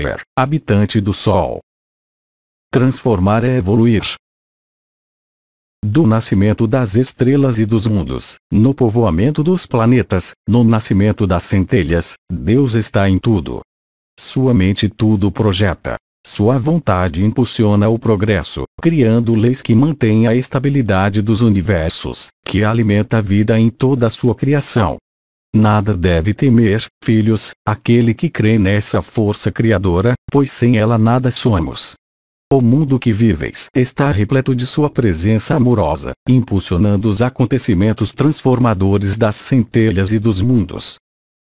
ser habitante do Sol. Transformar é evoluir. Do nascimento das estrelas e dos mundos, no povoamento dos planetas, no nascimento das centelhas, Deus está em tudo. Sua mente tudo projeta. Sua vontade impulsiona o progresso, criando leis que mantêm a estabilidade dos universos, que alimenta a vida em toda a sua criação, Nada deve temer, filhos, aquele que crê nessa força criadora, pois sem ela nada somos. O mundo que viveis está repleto de sua presença amorosa, impulsionando os acontecimentos transformadores das centelhas e dos mundos.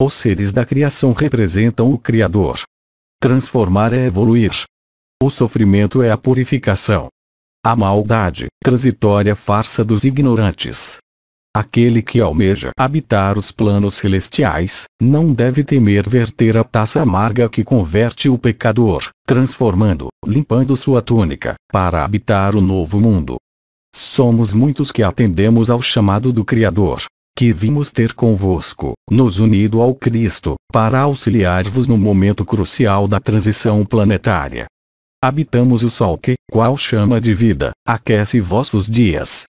Os seres da criação representam o Criador. Transformar é evoluir. O sofrimento é a purificação. A maldade, transitória farsa dos ignorantes, Aquele que almeja habitar os planos celestiais, não deve temer verter a taça amarga que converte o pecador, transformando, limpando sua túnica, para habitar o novo mundo. Somos muitos que atendemos ao chamado do Criador, que vimos ter convosco, nos unido ao Cristo, para auxiliar-vos no momento crucial da transição planetária. Habitamos o Sol que, qual chama de vida, aquece vossos dias,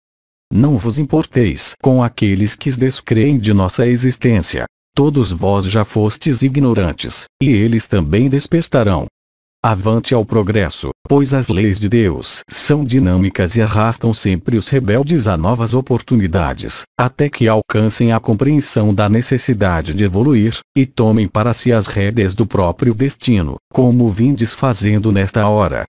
não vos importeis com aqueles que descreem de nossa existência. Todos vós já fostes ignorantes, e eles também despertarão. Avante ao progresso, pois as leis de Deus são dinâmicas e arrastam sempre os rebeldes a novas oportunidades, até que alcancem a compreensão da necessidade de evoluir, e tomem para si as rédeas do próprio destino, como vindes fazendo nesta hora.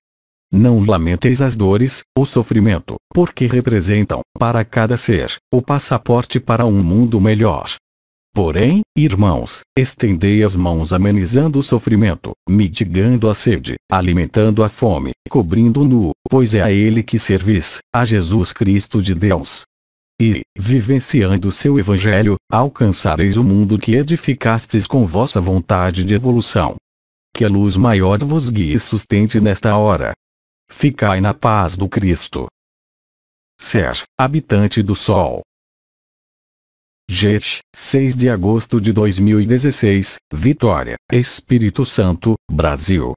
Não lamenteis as dores, o sofrimento, porque representam, para cada ser, o passaporte para um mundo melhor. Porém, irmãos, estendei as mãos amenizando o sofrimento, mitigando a sede, alimentando a fome, cobrindo o nu, pois é a Ele que servis, a Jesus Cristo de Deus. E, vivenciando seu Evangelho, alcançareis o mundo que edificastes com vossa vontade de evolução. Que a luz maior vos guie e sustente nesta hora, Ficai na paz do Cristo. Ser, habitante do Sol. GET, 6 de agosto de 2016, Vitória, Espírito Santo, Brasil.